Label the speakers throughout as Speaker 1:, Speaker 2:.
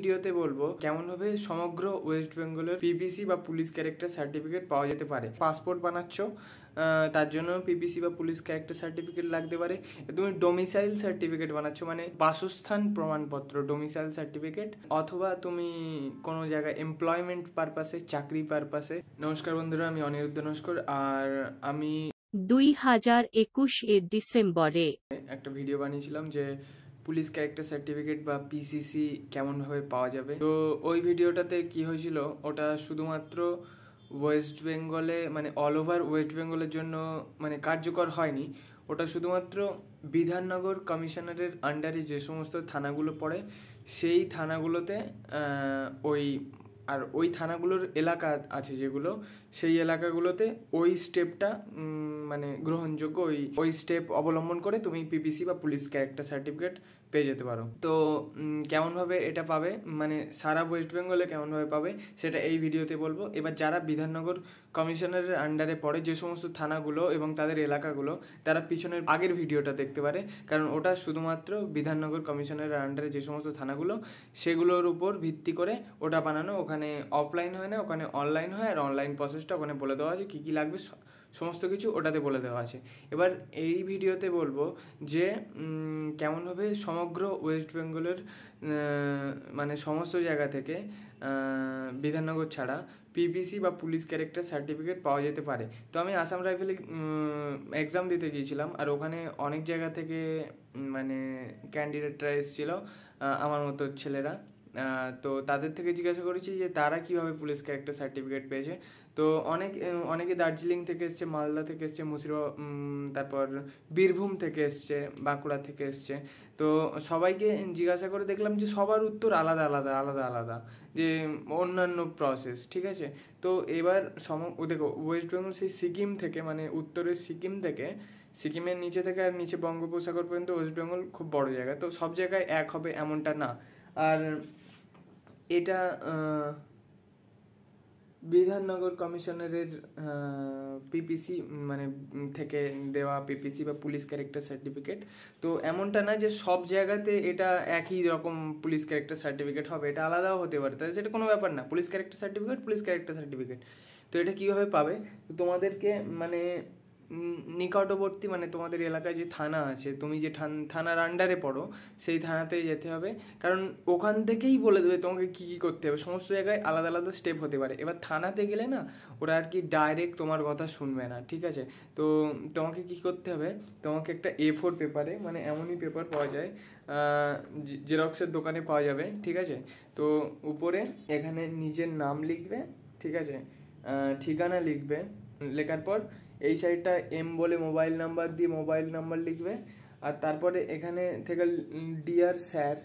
Speaker 1: ভিডিওতে বলবো কেমনভাবে সমগ্র ওয়েস্ট বেঙ্গলের পিপিসি বা পুলিশ ক্যারেক্টার সার্টিফিকেট পাওয়া যেতে পারে পাসপোর্ট বানাচ্ছ তার জন্য পিপিসি বা পুলিশ ক্যারেক্টার সার্টিফিকেট লাগতে পারে তুমি ডোমিসাইল সার্টিফিকেট বানাচ্ছ মানে বাসস্থান প্রমাণপত্র ডোমিসাইল সার্টিফিকেট অথবা তুমি কোনো জায়গায় এমপ্লয়মেন্ট পারপাসে চাকরি পারপাসে নমস্কার বন্ধুরা আমি অনিরুদ্ধ নস্কর আর আমি দুই হাজার একুশ এর ডিসেম্বরে একটা ভিডিও বানিয়েছিলাম যে পুলিশ ক্যারেক্টার সার্টিফিকেট বা পিসিসি কেমনভাবে পাওয়া যাবে তো ওই ভিডিওটাতে কি হয়েছিল ওটা শুধুমাত্র ওয়েস্ট বেঙ্গলে মানে অল ওভার ওয়েস্ট বেঙ্গলের জন্য মানে কার্যকর হয়নি ওটা শুধুমাত্র বিধাননগর কমিশনারের আন্ডারে যে সমস্ত থানাগুলো পড়ে সেই থানাগুলোতে ওই আর ওই থানাগুলোর এলাকা আছে যেগুলো সেই এলাকাগুলোতে ওই স্টেপটা মানে গ্রহণযোগ্য ওই ওই স্টেপ অবলম্বন করে তুমি পিপিসি বা পুলিশ ক্যারেক্টার সার্টিফিকেট পেয়ে যেতে পারো তো কেমনভাবে এটা পাবে মানে সারা ওয়েস্ট বেঙ্গলে কেমনভাবে পাবে সেটা এই ভিডিওতে বলবো এবার যারা বিধাননগর কমিশনারের আন্ডারে পড়ে যে সমস্ত থানাগুলো এবং তাদের এলাকাগুলো তারা পিছনের আগের ভিডিওটা দেখতে পারে কারণ ওটা শুধুমাত্র বিধাননগর কমিশনারের আন্ডারে যে সমস্ত থানাগুলো সেগুলোর উপর ভিত্তি করে ওটা বানানো ওখানে অফলাইন হয় না ওখানে অনলাইন হয় আর অনলাইন প্রসেস প্রসেসটা ওখানে বলে দেওয়া আছে কী কী লাগবে সমস্ত কিছু ওটাতে বলে দেওয়া আছে এবার এই ভিডিওতে বলবো যে কেমনভাবে সমগ্র ওয়েস্ট বেঙ্গলের মানে সমস্ত জায়গা থেকে বিধাননগর ছাড়া পিপিসি বা পুলিশ ক্যারেক্টার সার্টিফিকেট পাওয়া যেতে পারে তো আমি আসাম রাইফেলে এক্সাম দিতে গিয়েছিলাম আর ওখানে অনেক জায়গা থেকে মানে ক্যান্ডিডেটরা এসেছিলো আমার মতো ছেলেরা তো তাদের থেকে জিজ্ঞাসা করেছি যে তারা কিভাবে পুলিশ ক্যারেক্টার সার্টিফিকেট পেয়েছে তো অনেক অনেকে দার্জিলিং থেকে এসছে মালদা থেকে এসছে মুর্শিদাবাদ তারপর বীরভূম থেকে এসছে বাঁকুড়া থেকে এসছে তো সবাইকে জিজ্ঞাসা করে দেখলাম যে সবার উত্তর আলাদা আলাদা আলাদা আলাদা যে অন্যান্য প্রসেস ঠিক আছে তো এবার সম দেখো ওয়েস্ট বেঙ্গল সেই সিকিম থেকে মানে উত্তরের সিকিম থেকে সিকিমের নিচে থেকে আর নিচে বঙ্গোপসাগর পর্যন্ত ওয়েস্ট বেঙ্গল খুব বড় জায়গা তো সব জায়গায় এক হবে এমনটা না আর এটা বিধাননগর কমিশনারের পিপিসি মানে থেকে দেওয়া পিপিসি বা পুলিশ ক্যারেক্টার সার্টিফিকেট তো এমনটা না যে সব জায়গাতে এটা একই রকম পুলিশ ক্যারেক্টার সার্টিফিকেট হবে এটা আলাদাও হতে পারে তাহলে সেটা কোনো ব্যাপার না police character certificate police character certificate তো এটা কীভাবে পাবে তোমাদেরকে মানে নিকটবর্তী মানে তোমাদের এলাকায় যে থানা আছে তুমি যে থানার আন্ডারে পড়ো সেই থানাতে যেতে হবে কারণ ওখান থেকেই বলে দেবে তোমাকে কী কী করতে হবে সমস্ত জায়গায় আলাদা আলাদা স্টেপ হতে পারে এবার থানাতে গেলে না ওরা আর কি ডাইরেক্ট তোমার কথা শুনবে না ঠিক আছে তো তোমাকে কি করতে হবে তোমাকে একটা এ ফোর পেপারে মানে এমনই পেপার পাওয়া যায় জেরক্সের দোকানে পাওয়া যাবে ঠিক আছে তো উপরে এখানে নিজের নাম লিখবে ঠিক আছে ঠিকানা লিখবে লেখার পর এই সাইডটা এম বলে মোবাইল নাম্বার দিয়ে মোবাইল নাম্বার লিখবে আর তারপরে এখানে থেকে ডিয়ার স্যার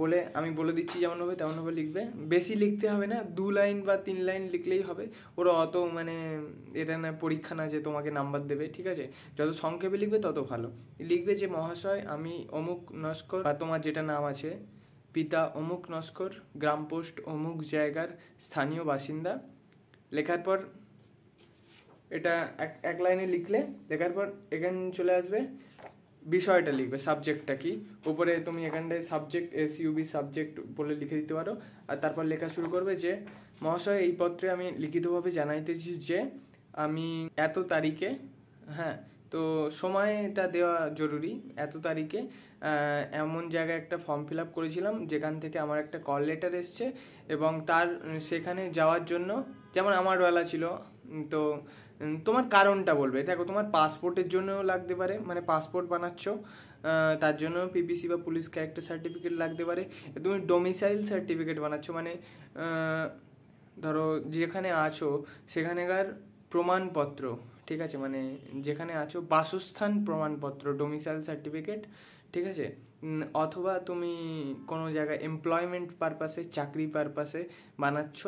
Speaker 1: বলে আমি বলে দিচ্ছি যেমন হবে তেমনভাবে লিখবে বেশি লিখতে হবে না দু লাইন বা তিন লাইন লিখলেই হবে ওরা অত মানে এটা না পরীক্ষা না যে তোমাকে নাম্বার দেবে ঠিক আছে যত সংক্ষেপে লিখবে তত ভালো লিখবে যে মহাশয় আমি অমুক নস্কর বা তোমার যেটা নাম আছে পিতা অমুক নস্কর গ্রাম পোস্ট অমুক জায়গার স্থানীয় বাসিন্দা লেখার পর এটা এক এক লাইনে লিখলে লেখার পর এখানে চলে আসবে বিষয়টা লিখবে সাবজেক্টটা কি উপরে তুমি এখানটায় সাবজেক্ট এস ইউবি সাবজেক্ট বলে লিখে দিতে পারো আর তারপর লেখা শুরু করবে যে মহাশয় এই পত্রে আমি লিখিতভাবে জানাইতেছি যে আমি এত তারিখে হ্যাঁ তো সময়টা দেওয়া জরুরি এত তারিখে এমন জায়গায় একটা ফর্ম ফিল আপ করেছিলাম যেখান থেকে আমার একটা কল লেটার এসছে এবং তার সেখানে যাওয়ার জন্য যেমন আমার বেলা ছিল তো তোমার কারণটা বলবে দেখো তোমার পাসপোর্টের জন্যও লাগতে পারে মানে পাসপোর্ট বানাচ্ছ তার জন্য পিপিসি বা পুলিশ ক্যারেক্টার সার্টিফিকেট লাগতে পারে তুমি ডোমিসাইল সার্টিফিকেট বানাচ্ছ মানে ধরো যেখানে আছো সেখানেকার প্রমাণপত্র ঠিক আছে মানে যেখানে আছো বাসস্থান প্রমাণপত্র ডোমিসাইল সার্টিফিকেট ঠিক আছে অথবা তুমি কোনো জায়গায় এমপ্লয়মেন্ট পারপাসে চাকরি পারপাসে বানাচ্ছ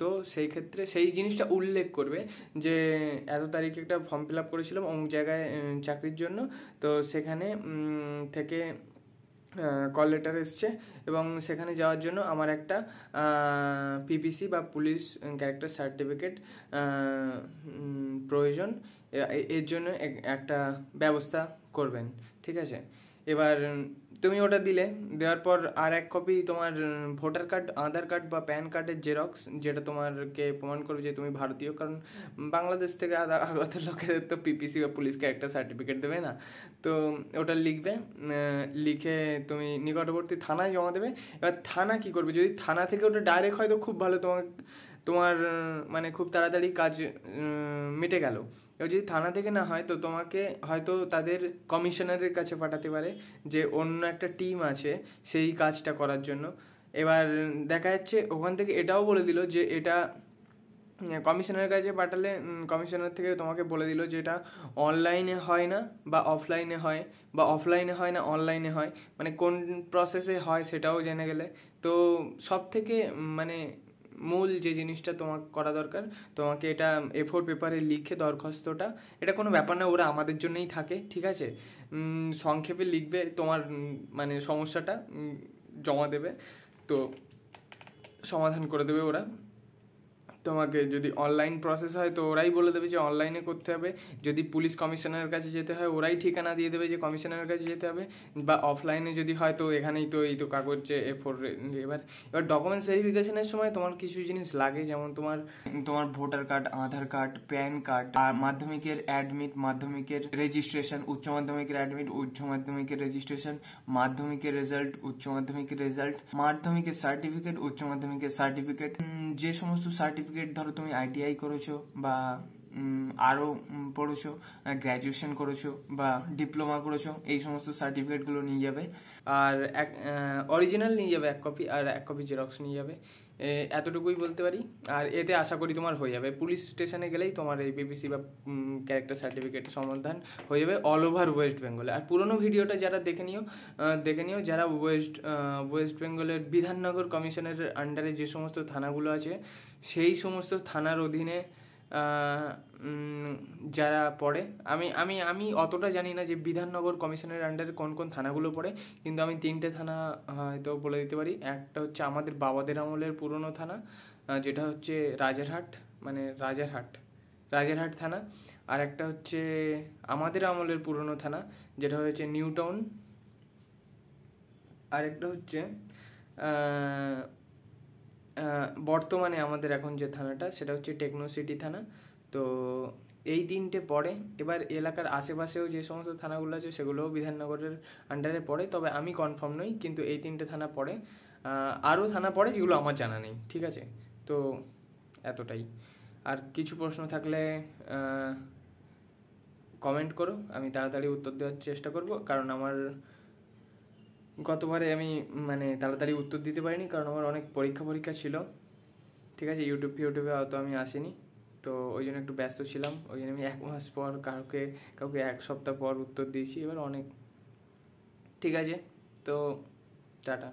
Speaker 1: তো সেই ক্ষেত্রে সেই জিনিসটা উল্লেখ করবে যে এত তারিখে একটা ফর্ম ফিল আপ করেছিলাম অমুক জায়গায় চাকরির জন্য তো সেখানে থেকে কল লেটার এসছে এবং সেখানে যাওয়ার জন্য আমার একটা পিপিসি বা পুলিশ ক্যারেক্টার সার্টিফিকেট প্রয়োজন এর জন্য একটা ব্যবস্থা করবেন ঠিক আছে এবার তুমি ওটা দিলে দেওয়ার পর আর এক কপি তোমার ভোটার কার্ড আধার কার্ড বা প্যান কার্ডের জেরক্স যেটা তোমারকে প্রমাণ করবে যে তুমি ভারতীয় কারণ বাংলাদেশ থেকে আধা আগত লোকেদের তো পিপিসি বা পুলিশকে একটা সার্টিফিকেট দেবে না তো ওটা লিখবে লিখে তুমি নিকটবর্তী থানায় জমা দেবে এবার থানা কি করবে যদি থানা থেকে ওটা ডাইরেক্ট হয় তো খুব ভালো তোমাকে তোমার মানে খুব তাড়াতাড়ি কাজ মিটে গেল এবার যদি থানা থেকে না হয় তো তোমাকে হয়তো তাদের কমিশনারের কাছে পাঠাতে পারে যে অন্য একটা টিম আছে সেই কাজটা করার জন্য এবার দেখা যাচ্ছে ওখান থেকে এটাও বলে দিল যে এটা কমিশনারের কাছে পাঠালে কমিশনার থেকে তোমাকে বলে দিল যে এটা অনলাইনে হয় না বা অফলাইনে হয় বা অফলাইনে হয় না অনলাইনে হয় মানে কোন প্রসেসে হয় সেটাও জেনে গেলে তো সব থেকে মানে মূল যে জিনিসটা তোমার করা দরকার তোমাকে এটা এ ফোর পেপারে লিখে দরখাস্তটা এটা কোনো ব্যাপার না ওরা আমাদের জন্যই থাকে ঠিক আছে সংক্ষেপে লিখবে তোমার মানে সমস্যাটা জমা দেবে তো সমাধান করে দেবে ওরা তোমাকে যদি অনলাইন প্রসেস হয় তো ওরাই বলে দেবে যে অনলাইনে করতে হবে যদি পুলিশ কমিশনারের কাছে যেতে হয় ওরাই ঠিকানা দিয়ে দেবে যে কমিশনারের কাছে যেতে হবে বা অফলাইনে যদি হয় তো এখানেই তো এই তো কাগজ এ ফোর এবার এবার ডকুমেন্টস ভেরিফিকেশনের সময় তোমার কিছু জিনিস লাগে যেমন তোমার তোমার voter card Aadhaar card PAN card মাধ্যমিকের অ্যাডমিট মাধ্যমিকের রেজিস্ট্রেশন উচ্চ মাধ্যমিকের অ্যাডমিট উচ্চ মাধ্যমিকের রেজিস্ট্রেশন মাধ্যমিকের রেজাল্ট উচ্চ মাধ্যমিকের রেজাল্ট মাধ্যমিকের সার্টিফিকেট উচ্চ মাধ্যমিকের সার্টিফিকেট যে সমস্ত সার্টিফিকেট সার্টিফিকেট ধরো তুমি আইটিআই করেছো বা আরও পড়েছো গ্র্যাজুয়েশন করেছো বা ডিপ্লোমা করেছো এই সমস্ত সার্টিফিকেটগুলো নিয়ে যাবে আর এক অরিজিনাল নিয়ে যাবে এক কপি আর এক কপি জেরক্স নিয়ে যাবে এতটুকুই বলতে পারি আর এতে আশা করি তোমার হয়ে যাবে পুলিশ স্টেশনে গেলেই তোমার এই বিবিসি বা ক্যারেক্টার সার্টিফিকেট সমাধান হয়ে যাবে অল ওভার ওয়েস্ট বেঙ্গলে আর পুরনো ভিডিওটা যারা দেখে নিও দেখে নিও যারা ওয়েস্ট ওয়েস্ট বেঙ্গলের বিধাননগর কমিশনের আন্ডারে যে সমস্ত থানাগুলো আছে সেই সমস্ত থানার অধীনে যারা পড়ে আমি আমি আমি অতটা জানি না যে বিধাননগর কমিশনের আন্ডারে কোন কোন থানাগুলো পড়ে কিন্তু আমি তিনটে থানা হয়তো বলে দিতে পারি একটা হচ্ছে আমাদের বাবাদের আমলের পুরনো থানা যেটা হচ্ছে রাজারহাট মানে রাজারহাট রাজারহাট থানা আর একটা হচ্ছে আমাদের আমলের পুরনো থানা যেটা হচ্ছে নিউটাউন আরেকটা হচ্ছে বর্তমানে আমাদের এখন যে থানাটা সেটা হচ্ছে টেকনো সিটি থানা তো এই তিনটে পড়ে এবার এলাকার আশেপাশেও যে সমস্ত থানাগুলো আছে সেগুলোও বিধাননগরের আন্ডারে পড়ে তবে আমি কনফার্ম নই কিন্তু এই তিনটে থানা পড়ে আরও থানা পড়ে যেগুলো আমার জানা নেই ঠিক আছে তো এতটাই আর কিছু প্রশ্ন থাকলে কমেন্ট করো আমি তাড়াতাড়ি উত্তর দেওয়ার চেষ্টা করব কারণ আমার গতবারে আমি মানে তাড়াতাড়ি উত্তর দিতে পারিনি কারণ আমার অনেক পরীক্ষা পরীক্ষা ছিল ঠিক আছে ইউটিউব ফিউটিউবে অত আমি আসিনি তো ওই জন্য একটু ব্যস্ত ছিলাম ওই জন্য আমি এক মাস পর কাউকে কাউকে এক সপ্তাহ পর উত্তর দিয়েছি এবার অনেক ঠিক আছে তো টাটা